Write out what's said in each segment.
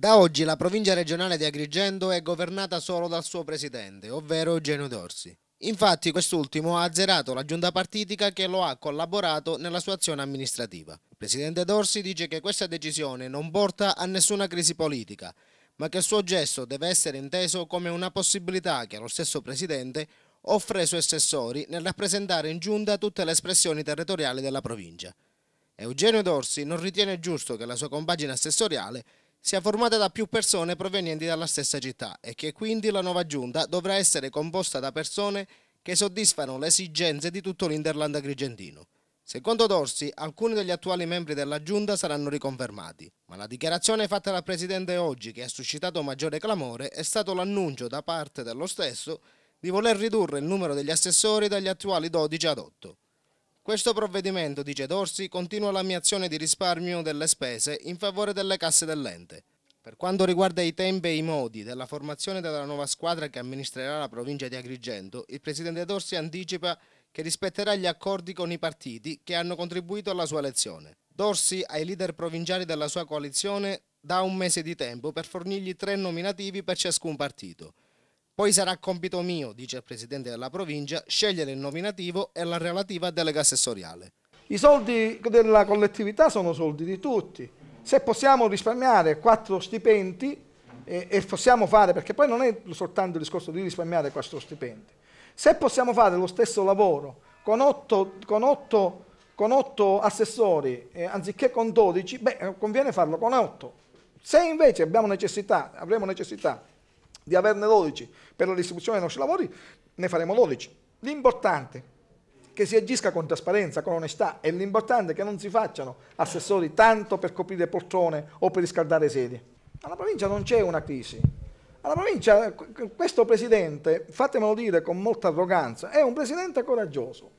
Da oggi la provincia regionale di Agrigento è governata solo dal suo presidente, ovvero Eugenio Dorsi. Infatti quest'ultimo ha azzerato la giunta partitica che lo ha collaborato nella sua azione amministrativa. Il presidente Dorsi dice che questa decisione non porta a nessuna crisi politica, ma che il suo gesto deve essere inteso come una possibilità che lo stesso presidente offre ai suoi assessori nel rappresentare in giunta tutte le espressioni territoriali della provincia. Eugenio Dorsi non ritiene giusto che la sua compagine assessoriale sia formata da più persone provenienti dalla stessa città e che quindi la nuova giunta dovrà essere composta da persone che soddisfano le esigenze di tutto l'Interland agrigentino. Secondo Dorsi, alcuni degli attuali membri della giunta saranno riconfermati, ma la dichiarazione fatta dal presidente oggi che ha suscitato maggiore clamore è stato l'annuncio da parte dello stesso di voler ridurre il numero degli assessori dagli attuali 12 ad 8. Questo provvedimento, dice Dorsi, continua la mia azione di risparmio delle spese in favore delle casse dell'ente. Per quanto riguarda i tempi e i modi della formazione della nuova squadra che amministrerà la provincia di Agrigento, il presidente Dorsi anticipa che rispetterà gli accordi con i partiti che hanno contribuito alla sua elezione. Dorsi ai leader provinciali della sua coalizione dà un mese di tempo per fornirgli tre nominativi per ciascun partito. Poi sarà compito mio, dice il presidente della provincia, scegliere il nominativo e la relativa delega assessoriale. I soldi della collettività sono soldi di tutti. Se possiamo risparmiare quattro stipendi eh, e possiamo fare, perché poi non è soltanto il discorso di risparmiare quattro stipendi, se possiamo fare lo stesso lavoro con otto, con otto, con otto assessori eh, anziché con dodici, beh, conviene farlo con otto. Se invece abbiamo necessità, avremo necessità di averne 12 per la distribuzione dei nostri lavori, ne faremo 12. L'importante è che si agisca con trasparenza, con onestà e l'importante è che non si facciano assessori tanto per coprire poltrone o per riscaldare sedie. Alla provincia non c'è una crisi. Alla provincia questo presidente, fatemelo dire con molta arroganza, è un presidente coraggioso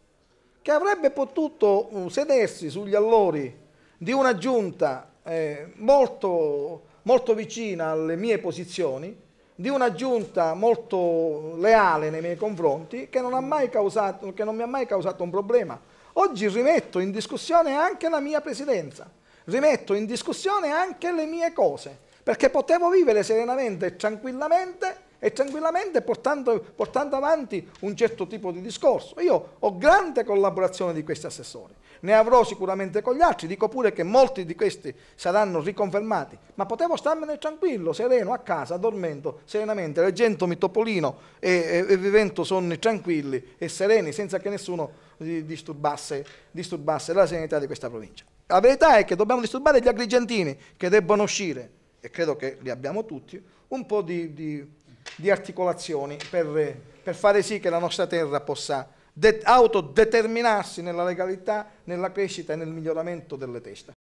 che avrebbe potuto uh, sedersi sugli allori di una giunta eh, molto, molto vicina alle mie posizioni di una giunta molto leale nei miei confronti che non, causato, che non, mi ha mai causato un problema. Oggi rimetto in discussione anche la mia presidenza, rimetto in discussione anche le mie cose, perché potevo vivere serenamente e tranquillamente e tranquillamente portando, portando avanti un certo tipo di discorso. Io ho grande collaborazione di questi assessori, ne avrò sicuramente con gli altri, dico pure che molti di questi saranno riconfermati, ma potevo starmene tranquillo, sereno, a casa, dormendo serenamente, leggendomi Topolino e, e, e vivendo sonni tranquilli e sereni, senza che nessuno disturbasse, disturbasse la serenità di questa provincia. La verità è che dobbiamo disturbare gli agrigentini che debbono uscire, e credo che li abbiamo tutti, un po' di, di di articolazioni per, per fare sì che la nostra terra possa autodeterminarsi nella legalità, nella crescita e nel miglioramento delle teste.